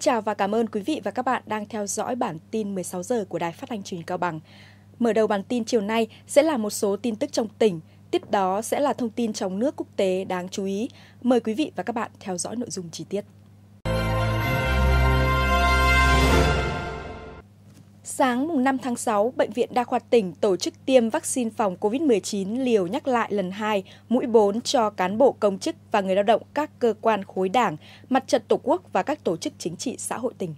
chào và cảm ơn quý vị và các bạn đang theo dõi bản tin 16 giờ của Đài Phát thanh Truyền hình Cao Bằng. Mở đầu bản tin chiều nay sẽ là một số tin tức trong tỉnh, tiếp đó sẽ là thông tin trong nước quốc tế đáng chú ý. Mời quý vị và các bạn theo dõi nội dung chi tiết. Sáng 5 tháng 6, Bệnh viện Đa khoa tỉnh tổ chức tiêm vaccine phòng COVID-19 liều nhắc lại lần 2, mũi 4 cho cán bộ công chức và người lao động các cơ quan khối đảng, mặt trận Tổ quốc và các tổ chức chính trị xã hội tỉnh.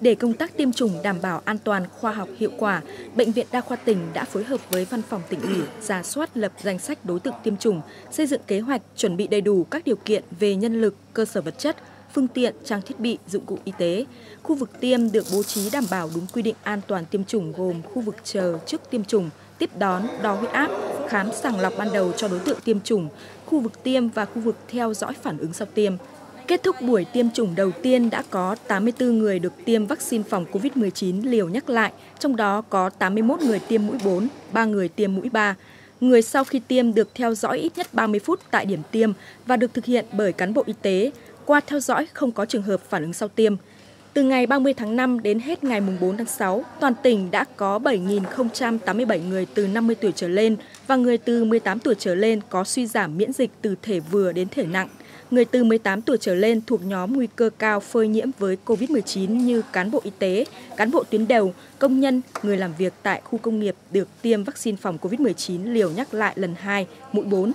Để công tác tiêm chủng đảm bảo an toàn, khoa học, hiệu quả, Bệnh viện Đa khoa tỉnh đã phối hợp với Văn phòng tỉnh ủy, ra soát lập danh sách đối tượng tiêm chủng, xây dựng kế hoạch, chuẩn bị đầy đủ các điều kiện về nhân lực, cơ sở vật chất, phương tiện, trang thiết bị, dụng cụ y tế. Khu vực tiêm được bố trí đảm bảo đúng quy định an toàn tiêm chủng gồm khu vực chờ trước tiêm chủng, tiếp đón, đo huyết áp, khám sàng lọc ban đầu cho đối tượng tiêm chủng, khu vực tiêm và khu vực theo dõi phản ứng sau tiêm. Kết thúc buổi tiêm chủng đầu tiên đã có 84 người được tiêm vaccine phòng COVID-19 liều nhắc lại, trong đó có 81 người tiêm mũi 4, 3 người tiêm mũi 3. Người sau khi tiêm được theo dõi ít nhất 30 phút tại điểm tiêm và được thực hiện bởi cán bộ y tế, qua theo dõi không có trường hợp phản ứng sau tiêm. Từ ngày 30 tháng 5 đến hết ngày 4 tháng 6, toàn tỉnh đã có 7.087 người từ 50 tuổi trở lên và người từ 18 tuổi trở lên có suy giảm miễn dịch từ thể vừa đến thể nặng. Người từ 18 tuổi trở lên thuộc nhóm nguy cơ cao phơi nhiễm với COVID-19 như cán bộ y tế, cán bộ tuyến đầu, công nhân, người làm việc tại khu công nghiệp được tiêm vaccine phòng COVID-19 liều nhắc lại lần 2, mũi 4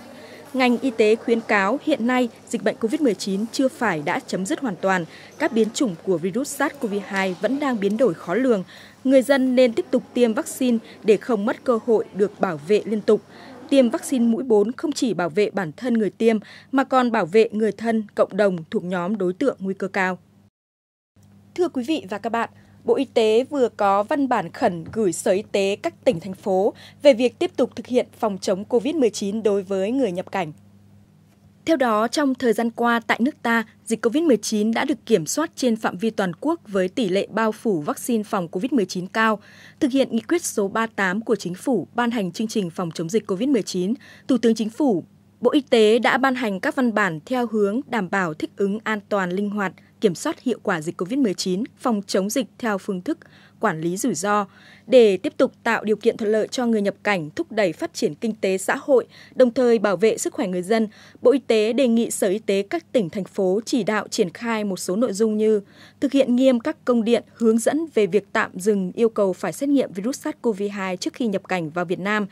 ngành y tế khuyến cáo hiện nay dịch bệnh COVID-19 chưa phải đã chấm dứt hoàn toàn. Các biến chủng của virus SARS-CoV-2 vẫn đang biến đổi khó lường. Người dân nên tiếp tục tiêm vaccine để không mất cơ hội được bảo vệ liên tục. Tiêm vaccine mũi 4 không chỉ bảo vệ bản thân người tiêm mà còn bảo vệ người thân, cộng đồng thuộc nhóm đối tượng nguy cơ cao. Thưa quý vị và các bạn, Bộ Y tế vừa có văn bản khẩn gửi Sở Y tế các tỉnh, thành phố về việc tiếp tục thực hiện phòng chống COVID-19 đối với người nhập cảnh. Theo đó, trong thời gian qua tại nước ta, dịch COVID-19 đã được kiểm soát trên phạm vi toàn quốc với tỷ lệ bao phủ vaccine phòng COVID-19 cao. Thực hiện nghị quyết số 38 của Chính phủ ban hành chương trình phòng chống dịch COVID-19, Thủ tướng Chính phủ Bộ Y tế đã ban hành các văn bản theo hướng đảm bảo thích ứng an toàn linh hoạt, kiểm soát hiệu quả dịch COVID-19, phòng chống dịch theo phương thức quản lý rủi ro để tiếp tục tạo điều kiện thuận lợi cho người nhập cảnh, thúc đẩy phát triển kinh tế xã hội, đồng thời bảo vệ sức khỏe người dân. Bộ Y tế đề nghị Sở Y tế các tỉnh thành phố chỉ đạo triển khai một số nội dung như thực hiện nghiêm các công điện hướng dẫn về việc tạm dừng yêu cầu phải xét nghiệm virus SARS-CoV-2 trước khi nhập cảnh vào Việt Nam,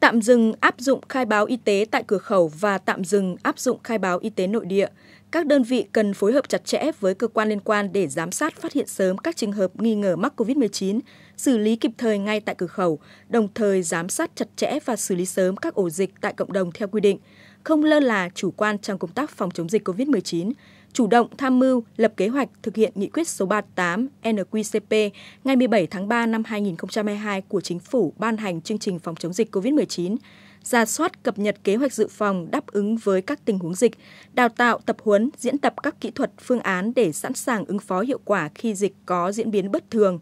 tạm dừng áp dụng khai báo y tế tại cửa khẩu và tạm dừng áp dụng khai báo y tế nội địa. Các đơn vị cần phối hợp chặt chẽ với cơ quan liên quan để giám sát phát hiện sớm các trường hợp nghi ngờ mắc COVID-19, xử lý kịp thời ngay tại cửa khẩu, đồng thời giám sát chặt chẽ và xử lý sớm các ổ dịch tại cộng đồng theo quy định, không lơ là chủ quan trong công tác phòng chống dịch COVID-19, chủ động tham mưu lập kế hoạch thực hiện nghị quyết số 38 NQCP ngày 17 tháng 3 năm 2022 của Chính phủ ban hành chương trình phòng chống dịch COVID-19, ra soát cập nhật kế hoạch dự phòng đáp ứng với các tình huống dịch, đào tạo, tập huấn, diễn tập các kỹ thuật, phương án để sẵn sàng ứng phó hiệu quả khi dịch có diễn biến bất thường,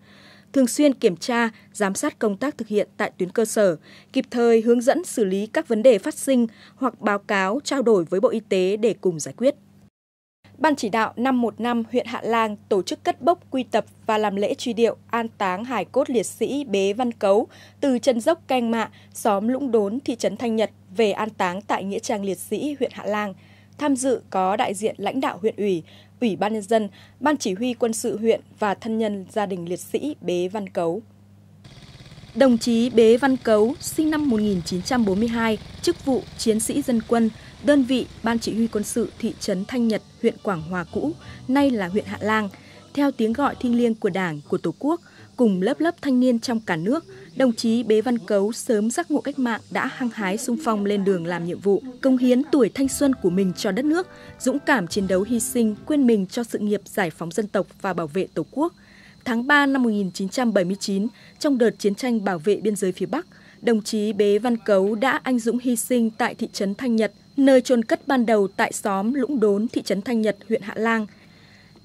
thường xuyên kiểm tra, giám sát công tác thực hiện tại tuyến cơ sở, kịp thời hướng dẫn xử lý các vấn đề phát sinh hoặc báo cáo trao đổi với Bộ Y tế để cùng giải quyết. Ban chỉ đạo 515 huyện Hạ Lang tổ chức cất bốc quy tập và làm lễ truy điệu an táng hải cốt liệt sĩ Bế Văn Cấu từ chân dốc Canh Mạ, xóm Lũng Đốn, thị trấn Thanh Nhật về an táng tại Nghĩa trang liệt sĩ huyện Hạ Lang. Tham dự có đại diện lãnh đạo huyện ủy, ủy ban nhân dân, ban chỉ huy quân sự huyện và thân nhân gia đình liệt sĩ Bế Văn Cấu. Đồng chí Bế Văn Cấu, sinh năm 1942, chức vụ chiến sĩ dân quân, đơn vị Ban Chỉ huy Quân sự thị trấn Thanh Nhật, huyện Quảng Hòa cũ, nay là huyện Hạ Lang, theo tiếng gọi thiêng liêng của Đảng, của Tổ quốc, cùng lớp lớp thanh niên trong cả nước, đồng chí Bế Văn Cấu sớm giác ngộ cách mạng đã hăng hái sung phong lên đường làm nhiệm vụ, công hiến tuổi thanh xuân của mình cho đất nước, dũng cảm chiến đấu hy sinh, quên mình cho sự nghiệp giải phóng dân tộc và bảo vệ Tổ quốc. Tháng 3 năm 1979, trong đợt chiến tranh bảo vệ biên giới phía Bắc, đồng chí Bế Văn Cấu đã anh dũng hy sinh tại thị trấn Thanh Nhật, nơi chôn cất ban đầu tại xóm Lũng Đốn, thị trấn Thanh Nhật, huyện Hạ Lang.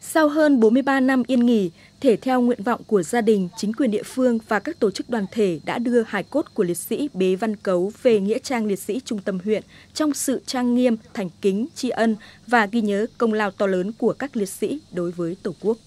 Sau hơn 43 năm yên nghỉ, thể theo nguyện vọng của gia đình, chính quyền địa phương và các tổ chức đoàn thể đã đưa hài cốt của liệt sĩ Bế Văn Cấu về Nghĩa trang liệt sĩ trung tâm huyện trong sự trang nghiêm, thành kính, tri ân và ghi nhớ công lao to lớn của các liệt sĩ đối với Tổ quốc.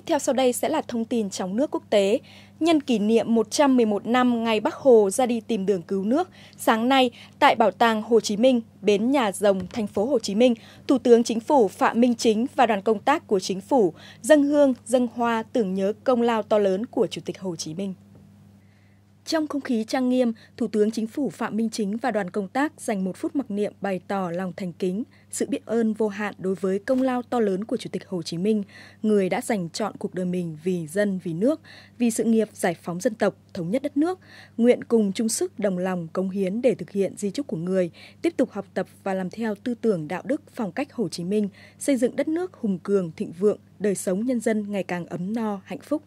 Tiếp theo sau đây sẽ là thông tin trong nước quốc tế. Nhân kỷ niệm 111 năm ngày Bắc Hồ ra đi tìm đường cứu nước, sáng nay tại Bảo tàng Hồ Chí Minh, bến Nhà Rồng, thành phố Hồ Chí Minh, Thủ tướng Chính phủ Phạm Minh Chính và đoàn công tác của Chính phủ dâng hương, dâng hoa tưởng nhớ công lao to lớn của Chủ tịch Hồ Chí Minh. Trong không khí trang nghiêm, Thủ tướng Chính phủ Phạm Minh Chính và đoàn công tác dành một phút mặc niệm bày tỏ lòng thành kính, sự biết ơn vô hạn đối với công lao to lớn của Chủ tịch Hồ Chí Minh, người đã dành chọn cuộc đời mình vì dân, vì nước, vì sự nghiệp giải phóng dân tộc, thống nhất đất nước, nguyện cùng chung sức đồng lòng cống hiến để thực hiện di trúc của người, tiếp tục học tập và làm theo tư tưởng đạo đức phong cách Hồ Chí Minh, xây dựng đất nước hùng cường, thịnh vượng, đời sống nhân dân ngày càng ấm no, hạnh phúc,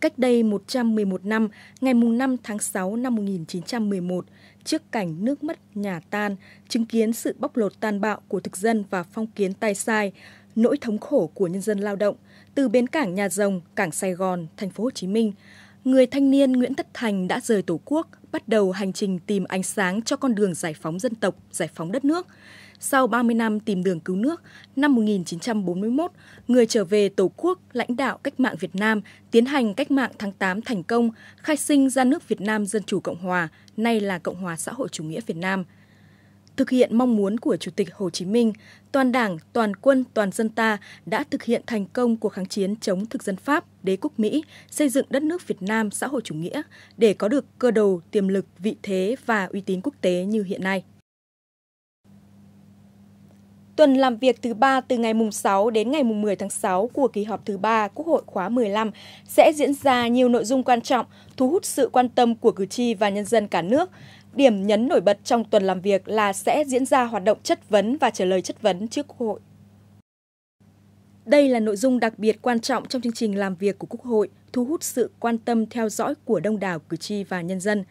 Cách đây 111 năm, ngày 5 tháng 6 năm 1911, trước cảnh nước mất nhà tan, chứng kiến sự bóc lột tàn bạo của thực dân và phong kiến tay sai, nỗi thống khổ của nhân dân lao động từ bến cảng Nhà Rồng, cảng Sài Gòn, thành phố Hồ Chí Minh, người thanh niên Nguyễn Tất Thành đã rời Tổ quốc bắt đầu hành trình tìm ánh sáng cho con đường giải phóng dân tộc, giải phóng đất nước. Sau 30 năm tìm đường cứu nước, năm 1941, người trở về Tổ quốc lãnh đạo cách mạng Việt Nam tiến hành cách mạng tháng 8 thành công, khai sinh ra nước Việt Nam Dân Chủ Cộng Hòa, nay là Cộng hòa xã hội chủ nghĩa Việt Nam – thực hiện mong muốn của Chủ tịch Hồ Chí Minh, toàn Đảng, toàn quân, toàn dân ta đã thực hiện thành công cuộc kháng chiến chống thực dân Pháp, đế quốc Mỹ, xây dựng đất nước Việt Nam xã hội chủ nghĩa để có được cơ đồ, tiềm lực, vị thế và uy tín quốc tế như hiện nay. Tuần làm việc thứ ba từ ngày mùng 6 đến ngày mùng 10 tháng 6 của kỳ họp thứ ba Quốc hội khóa 15 sẽ diễn ra nhiều nội dung quan trọng, thu hút sự quan tâm của cử tri và nhân dân cả nước – Điểm nhấn nổi bật trong tuần làm việc là sẽ diễn ra hoạt động chất vấn và trả lời chất vấn trước Quốc hội. Đây là nội dung đặc biệt quan trọng trong chương trình làm việc của Quốc hội, thu hút sự quan tâm theo dõi của đông đảo cử tri và nhân dân.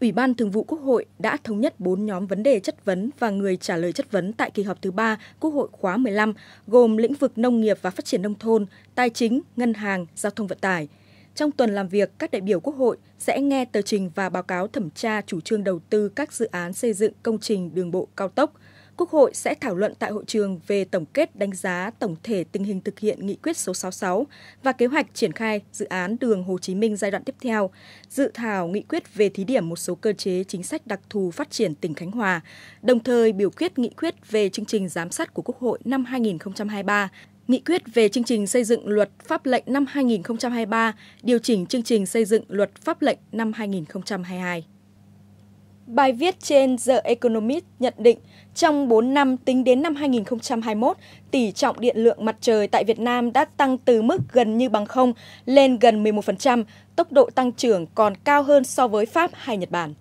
Ủy ban Thường vụ Quốc hội đã thống nhất 4 nhóm vấn đề chất vấn và người trả lời chất vấn tại kỳ họp thứ 3 Quốc hội khóa 15, gồm lĩnh vực nông nghiệp và phát triển nông thôn, tài chính, ngân hàng, giao thông vận tải – trong tuần làm việc, các đại biểu Quốc hội sẽ nghe tờ trình và báo cáo thẩm tra chủ trương đầu tư các dự án xây dựng công trình đường bộ cao tốc. Quốc hội sẽ thảo luận tại hội trường về tổng kết đánh giá tổng thể tình hình thực hiện nghị quyết số 66 và kế hoạch triển khai dự án đường Hồ Chí Minh giai đoạn tiếp theo, dự thảo nghị quyết về thí điểm một số cơ chế chính sách đặc thù phát triển tỉnh Khánh Hòa, đồng thời biểu quyết nghị quyết về chương trình giám sát của Quốc hội năm 2023 Nghị quyết về chương trình xây dựng luật pháp lệnh năm 2023 điều chỉnh chương trình xây dựng luật pháp lệnh năm 2022. Bài viết trên The Economist nhận định trong 4 năm tính đến năm 2021, tỷ trọng điện lượng mặt trời tại Việt Nam đã tăng từ mức gần như bằng không lên gần 11%, tốc độ tăng trưởng còn cao hơn so với Pháp hay Nhật Bản.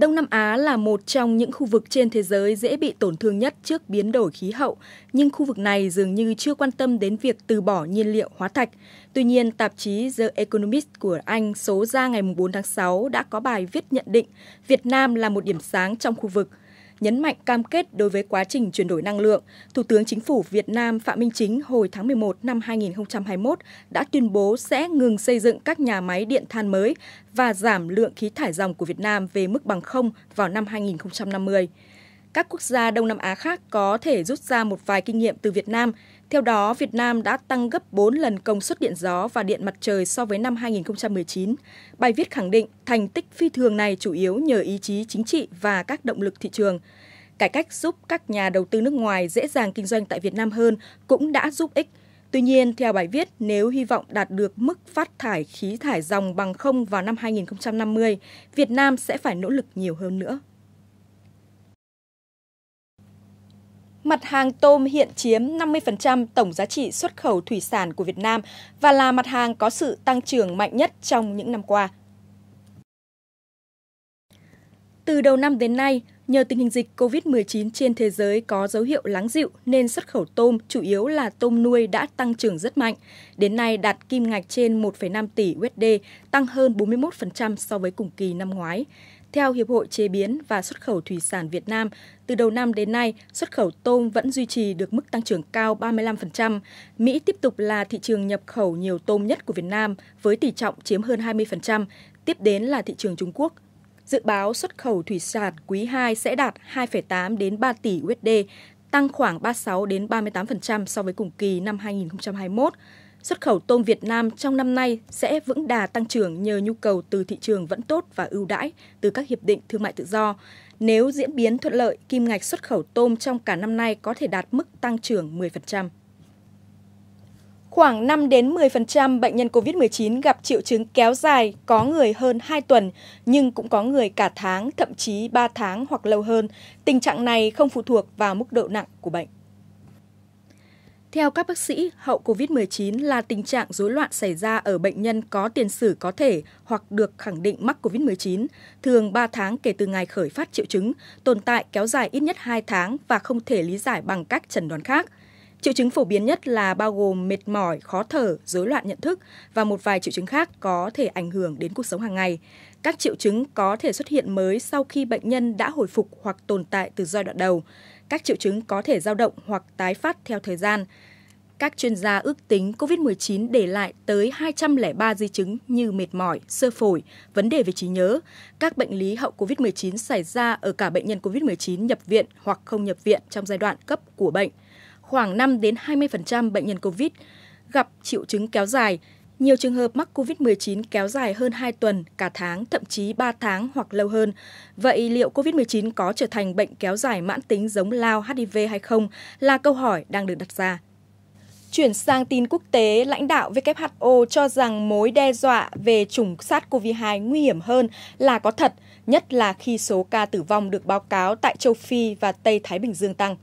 Đông Nam Á là một trong những khu vực trên thế giới dễ bị tổn thương nhất trước biến đổi khí hậu, nhưng khu vực này dường như chưa quan tâm đến việc từ bỏ nhiên liệu hóa thạch. Tuy nhiên, tạp chí The Economist của Anh số ra ngày 4 tháng 6 đã có bài viết nhận định Việt Nam là một điểm sáng trong khu vực – nhấn mạnh cam kết đối với quá trình chuyển đổi năng lượng, Thủ tướng Chính phủ Việt Nam Phạm Minh Chính hồi tháng 11 năm 2021 đã tuyên bố sẽ ngừng xây dựng các nhà máy điện than mới và giảm lượng khí thải dòng của Việt Nam về mức bằng không vào năm 2050 các quốc gia Đông Nam Á khác có thể rút ra một vài kinh nghiệm từ Việt Nam. Theo đó, Việt Nam đã tăng gấp 4 lần công suất điện gió và điện mặt trời so với năm 2019. Bài viết khẳng định thành tích phi thường này chủ yếu nhờ ý chí chính trị và các động lực thị trường. Cải cách giúp các nhà đầu tư nước ngoài dễ dàng kinh doanh tại Việt Nam hơn cũng đã giúp ích. Tuy nhiên, theo bài viết, nếu hy vọng đạt được mức phát thải khí thải dòng bằng không vào năm 2050, Việt Nam sẽ phải nỗ lực nhiều hơn nữa. Mặt hàng tôm hiện chiếm 50% tổng giá trị xuất khẩu thủy sản của Việt Nam và là mặt hàng có sự tăng trưởng mạnh nhất trong những năm qua. Từ đầu năm đến nay, nhờ tình hình dịch COVID-19 trên thế giới có dấu hiệu lắng dịu nên xuất khẩu tôm, chủ yếu là tôm nuôi đã tăng trưởng rất mạnh. Đến nay đạt kim ngạch trên 1,5 tỷ USD, tăng hơn 41% so với cùng kỳ năm ngoái. Theo Hiệp hội Chế biến và Xuất khẩu Thủy sản Việt Nam, từ đầu năm đến nay, xuất khẩu tôm vẫn duy trì được mức tăng trưởng cao 35%. Mỹ tiếp tục là thị trường nhập khẩu nhiều tôm nhất của Việt Nam với tỷ trọng chiếm hơn 20%, tiếp đến là thị trường Trung Quốc. Dự báo xuất khẩu thủy sản quý 2 sẽ đạt 2,8 đến 3 tỷ USD, tăng khoảng 36 đến 38% so với cùng kỳ năm 2021. Xuất khẩu tôm Việt Nam trong năm nay sẽ vững đà tăng trưởng nhờ nhu cầu từ thị trường vẫn tốt và ưu đãi từ các hiệp định thương mại tự do. Nếu diễn biến thuận lợi, kim ngạch xuất khẩu tôm trong cả năm nay có thể đạt mức tăng trưởng 10%. Khoảng 5 đến 10% bệnh nhân COVID-19 gặp triệu chứng kéo dài, có người hơn 2 tuần, nhưng cũng có người cả tháng, thậm chí 3 tháng hoặc lâu hơn. Tình trạng này không phụ thuộc vào mức độ nặng của bệnh. Theo các bác sĩ, hậu COVID-19 là tình trạng rối loạn xảy ra ở bệnh nhân có tiền sử có thể hoặc được khẳng định mắc COVID-19, thường 3 tháng kể từ ngày khởi phát triệu chứng, tồn tại kéo dài ít nhất 2 tháng và không thể lý giải bằng cách chẩn đoán khác. Triệu chứng phổ biến nhất là bao gồm mệt mỏi, khó thở, rối loạn nhận thức và một vài triệu chứng khác có thể ảnh hưởng đến cuộc sống hàng ngày. Các triệu chứng có thể xuất hiện mới sau khi bệnh nhân đã hồi phục hoặc tồn tại từ giai đoạn đầu các triệu chứng có thể dao động hoặc tái phát theo thời gian. Các chuyên gia ước tính COVID-19 để lại tới 203 di chứng như mệt mỏi, sơ phổi, vấn đề về trí nhớ, các bệnh lý hậu COVID-19 xảy ra ở cả bệnh nhân COVID-19 nhập viện hoặc không nhập viện trong giai đoạn cấp của bệnh. Khoảng 5 đến 20% bệnh nhân COVID gặp triệu chứng kéo dài nhiều trường hợp mắc COVID-19 kéo dài hơn 2 tuần, cả tháng, thậm chí 3 tháng hoặc lâu hơn. Vậy liệu COVID-19 có trở thành bệnh kéo dài mãn tính giống lao HIV hay không là câu hỏi đang được đặt ra. Chuyển sang tin quốc tế, lãnh đạo WHO cho rằng mối đe dọa về chủng SARS-CoV-2 nguy hiểm hơn là có thật, nhất là khi số ca tử vong được báo cáo tại châu Phi và Tây Thái Bình Dương tăng.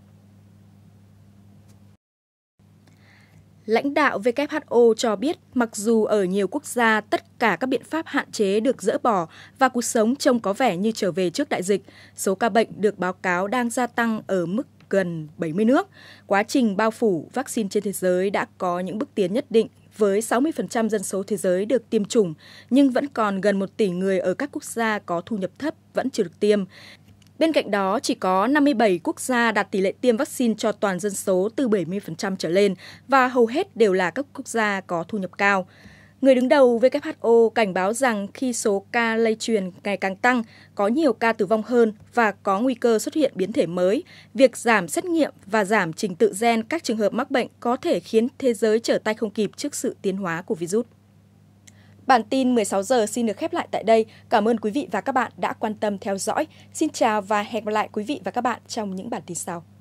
lãnh đạo WHO cho biết mặc dù ở nhiều quốc gia tất cả các biện pháp hạn chế được dỡ bỏ và cuộc sống trông có vẻ như trở về trước đại dịch, số ca bệnh được báo cáo đang gia tăng ở mức gần 70 nước. Quá trình bao phủ vaccine trên thế giới đã có những bước tiến nhất định với 60% dân số thế giới được tiêm chủng, nhưng vẫn còn gần 1 tỷ người ở các quốc gia có thu nhập thấp vẫn chưa được tiêm. Bên cạnh đó, chỉ có 57 quốc gia đạt tỷ lệ tiêm vaccine cho toàn dân số từ 70% trở lên và hầu hết đều là các quốc gia có thu nhập cao. Người đứng đầu WHO cảnh báo rằng khi số ca lây truyền ngày càng tăng, có nhiều ca tử vong hơn và có nguy cơ xuất hiện biến thể mới, việc giảm xét nghiệm và giảm trình tự gen các trường hợp mắc bệnh có thể khiến thế giới trở tay không kịp trước sự tiến hóa của virus. Bản tin 16 giờ xin được khép lại tại đây. Cảm ơn quý vị và các bạn đã quan tâm theo dõi. Xin chào và hẹn gặp lại quý vị và các bạn trong những bản tin sau.